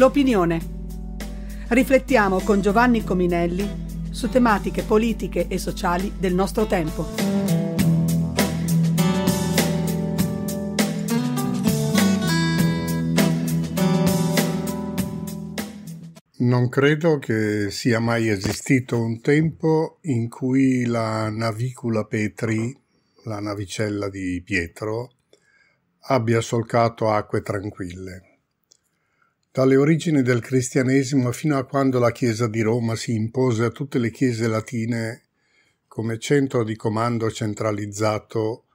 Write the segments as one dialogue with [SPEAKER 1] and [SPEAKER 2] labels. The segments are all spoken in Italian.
[SPEAKER 1] L'opinione. Riflettiamo con Giovanni Cominelli su tematiche politiche e sociali del nostro tempo. Non credo che sia mai esistito un tempo in cui la navicula Petri, la navicella di Pietro, abbia solcato acque tranquille dalle origini del cristianesimo fino a quando la Chiesa di Roma si impose a tutte le chiese latine come centro di comando centralizzato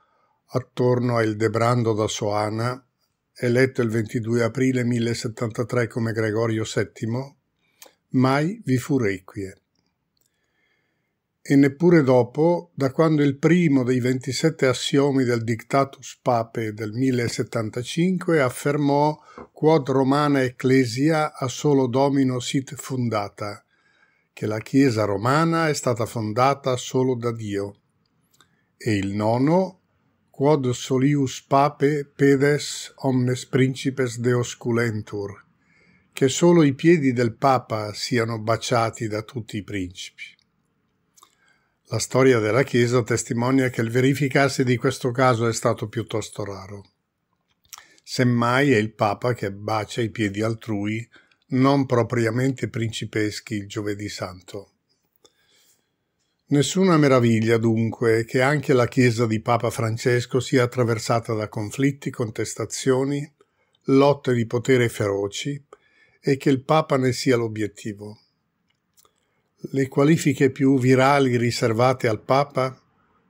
[SPEAKER 1] attorno a Ildebrando da Soana, eletto il 22 aprile 1073 come Gregorio VII, mai vi fu requie e neppure dopo, da quando il primo dei 27 assiomi del Dictatus Pape del 1075 affermò quod romana ecclesia a solo domino sit fundata, che la Chiesa romana è stata fondata solo da Dio. E il nono, quod solius pape pedes omnes principes deosculentur, che solo i piedi del Papa siano baciati da tutti i principi. La storia della Chiesa testimonia che il verificarsi di questo caso è stato piuttosto raro. Semmai è il Papa che bacia i piedi altrui, non propriamente principeschi, il giovedì santo. Nessuna meraviglia dunque che anche la Chiesa di Papa Francesco sia attraversata da conflitti, contestazioni, lotte di potere feroci e che il Papa ne sia l'obiettivo. Le qualifiche più virali riservate al Papa?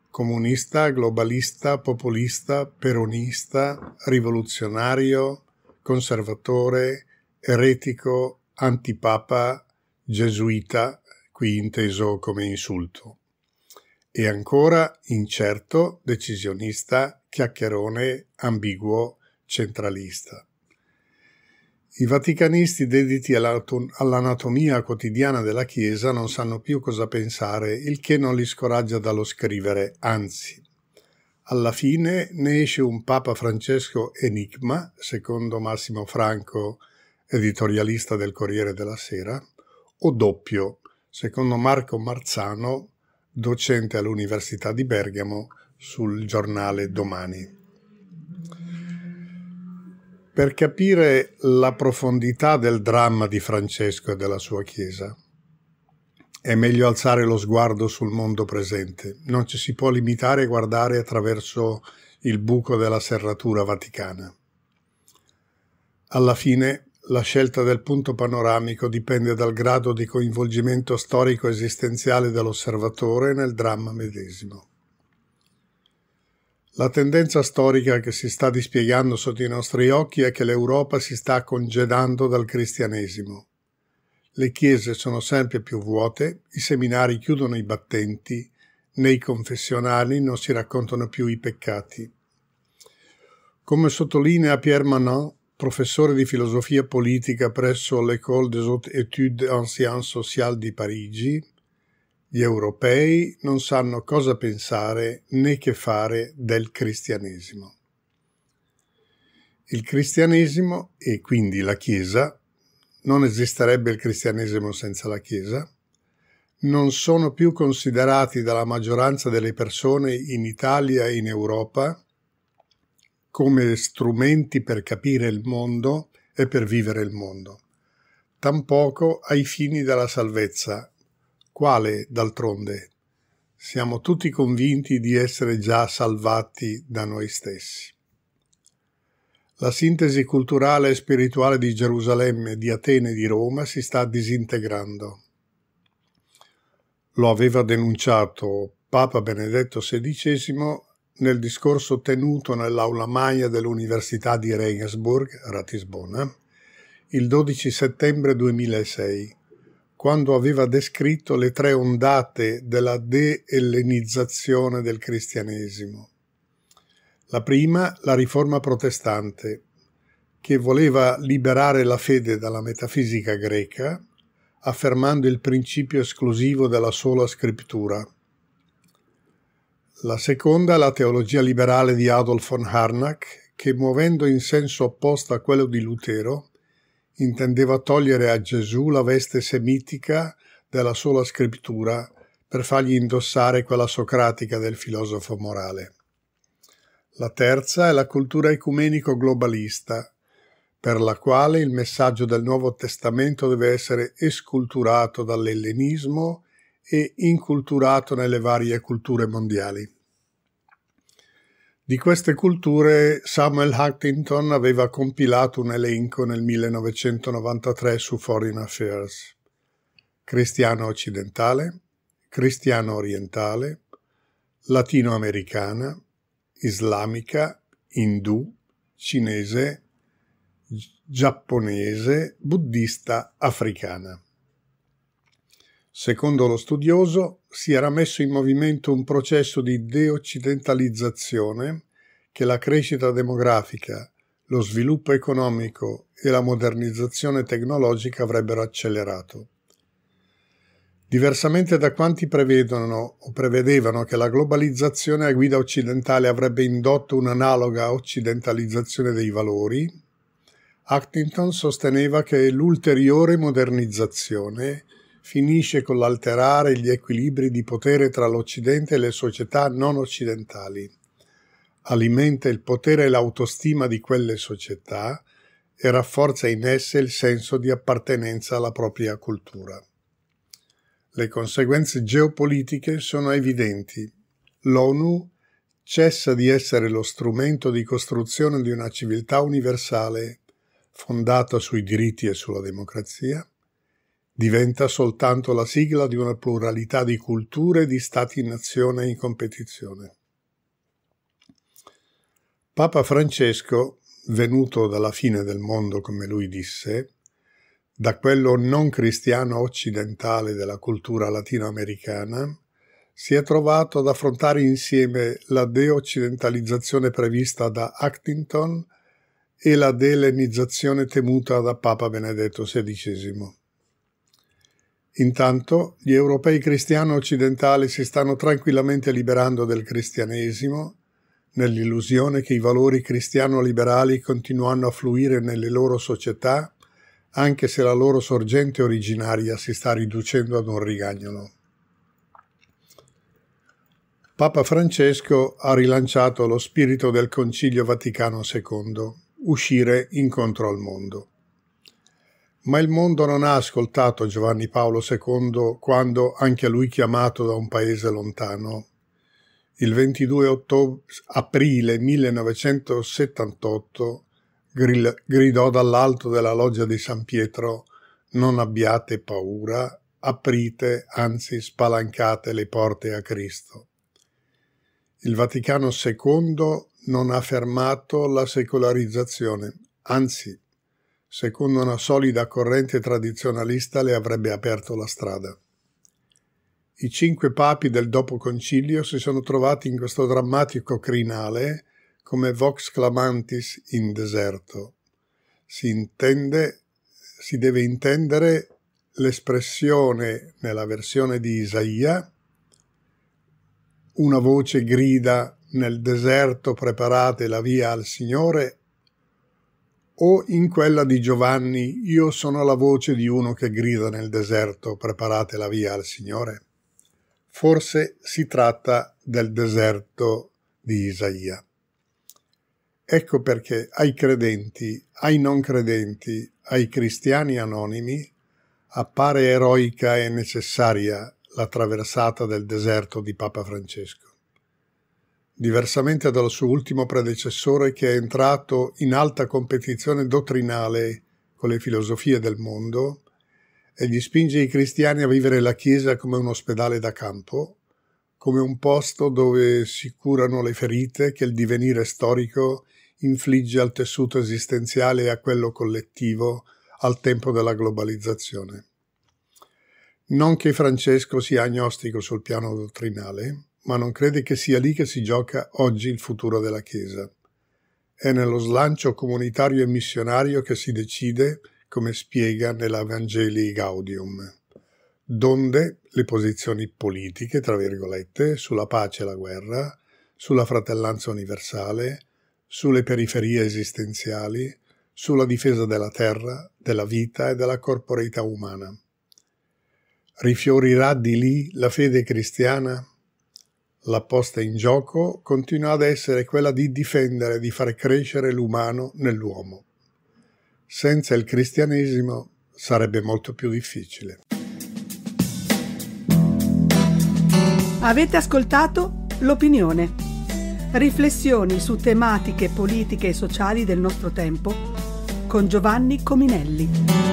[SPEAKER 1] Comunista, globalista, populista, peronista, rivoluzionario, conservatore, eretico, antipapa, gesuita, qui inteso come insulto. E ancora incerto, decisionista, chiacchierone, ambiguo, centralista. I vaticanisti dediti all'anatomia quotidiana della Chiesa non sanno più cosa pensare, il che non li scoraggia dallo scrivere, anzi. Alla fine ne esce un Papa Francesco enigma, secondo Massimo Franco, editorialista del Corriere della Sera, o doppio, secondo Marco Marzano, docente all'Università di Bergamo, sul giornale Domani per capire la profondità del dramma di Francesco e della sua Chiesa. È meglio alzare lo sguardo sul mondo presente, non ci si può limitare a guardare attraverso il buco della serratura vaticana. Alla fine la scelta del punto panoramico dipende dal grado di coinvolgimento storico-esistenziale dell'osservatore nel dramma medesimo. La tendenza storica che si sta dispiegando sotto i nostri occhi è che l'Europa si sta congedando dal cristianesimo. Le chiese sono sempre più vuote, i seminari chiudono i battenti, nei confessionali non si raccontano più i peccati. Come sottolinea Pierre Manin, professore di filosofia politica presso l'École des Hautes Études en Sciences Sociales di Parigi, gli europei non sanno cosa pensare né che fare del cristianesimo. Il cristianesimo, e quindi la Chiesa, non esisterebbe il cristianesimo senza la Chiesa, non sono più considerati dalla maggioranza delle persone in Italia e in Europa come strumenti per capire il mondo e per vivere il mondo, tampoco ai fini della salvezza quale, d'altronde? Siamo tutti convinti di essere già salvati da noi stessi. La sintesi culturale e spirituale di Gerusalemme, di Atene e di Roma si sta disintegrando. Lo aveva denunciato Papa Benedetto XVI nel discorso tenuto nell'aula magna dell'Università di Regensburg, Ratisbona, il 12 settembre 2006 quando aveva descritto le tre ondate della deellenizzazione del cristianesimo. La prima, la riforma protestante, che voleva liberare la fede dalla metafisica greca, affermando il principio esclusivo della sola scrittura. La seconda, la teologia liberale di Adolf von Harnack, che muovendo in senso opposto a quello di Lutero, intendeva togliere a Gesù la veste semitica della sola scrittura per fargli indossare quella socratica del filosofo morale. La terza è la cultura ecumenico globalista, per la quale il messaggio del Nuovo Testamento deve essere esculturato dall'ellenismo e inculturato nelle varie culture mondiali. Di queste culture Samuel Huntington aveva compilato un elenco nel 1993 su Foreign Affairs. Cristiano occidentale, cristiano orientale, latinoamericana, islamica, indù, cinese, giapponese, buddista, africana. Secondo lo studioso, si era messo in movimento un processo di deoccidentalizzazione che la crescita demografica, lo sviluppo economico e la modernizzazione tecnologica avrebbero accelerato. Diversamente da quanti prevedono o prevedevano che la globalizzazione a guida occidentale avrebbe indotto un'analoga occidentalizzazione dei valori, Actington sosteneva che l'ulteriore modernizzazione finisce con l'alterare gli equilibri di potere tra l'Occidente e le società non occidentali, alimenta il potere e l'autostima di quelle società e rafforza in esse il senso di appartenenza alla propria cultura. Le conseguenze geopolitiche sono evidenti. L'ONU cessa di essere lo strumento di costruzione di una civiltà universale fondata sui diritti e sulla democrazia diventa soltanto la sigla di una pluralità di culture e di stati in azione in competizione. Papa Francesco, venuto dalla fine del mondo, come lui disse, da quello non cristiano occidentale della cultura latinoamericana, si è trovato ad affrontare insieme la deoccidentalizzazione prevista da Actington e la delenizzazione temuta da Papa Benedetto XVI. Intanto gli europei cristiano-occidentali si stanno tranquillamente liberando del cristianesimo, nell'illusione che i valori cristiano-liberali continuano a fluire nelle loro società, anche se la loro sorgente originaria si sta riducendo ad un rigagnolo. Papa Francesco ha rilanciato lo spirito del Concilio Vaticano II, uscire incontro al mondo. Ma il mondo non ha ascoltato Giovanni Paolo II quando, anche a lui chiamato da un paese lontano, il 22 ottobre, aprile 1978 gridò dall'alto della loggia di San Pietro non abbiate paura, aprite, anzi spalancate le porte a Cristo. Il Vaticano II non ha fermato la secolarizzazione, anzi secondo una solida corrente tradizionalista, le avrebbe aperto la strada. I cinque papi del dopo concilio si sono trovati in questo drammatico crinale come vox clamantis in deserto. Si intende, si deve intendere l'espressione nella versione di Isaia, una voce grida nel deserto preparate la via al Signore o in quella di Giovanni, io sono la voce di uno che grida nel deserto, preparate la via al Signore? Forse si tratta del deserto di Isaia. Ecco perché ai credenti, ai non credenti, ai cristiani anonimi appare eroica e necessaria la traversata del deserto di Papa Francesco diversamente dal suo ultimo predecessore che è entrato in alta competizione dottrinale con le filosofie del mondo, egli spinge i cristiani a vivere la Chiesa come un ospedale da campo, come un posto dove si curano le ferite che il divenire storico infligge al tessuto esistenziale e a quello collettivo al tempo della globalizzazione. Non che Francesco sia agnostico sul piano dottrinale, ma non crede che sia lì che si gioca oggi il futuro della Chiesa. È nello slancio comunitario e missionario che si decide, come spiega nella Vangelii Gaudium, donde le posizioni politiche, tra virgolette, sulla pace e la guerra, sulla fratellanza universale, sulle periferie esistenziali, sulla difesa della terra, della vita e della corporeità umana. Rifiorirà di lì la fede cristiana? La posta in gioco continua ad essere quella di difendere, di far crescere l'umano nell'uomo. Senza il cristianesimo sarebbe molto più difficile. Avete ascoltato l'opinione. Riflessioni su tematiche politiche e sociali del nostro tempo con Giovanni Cominelli.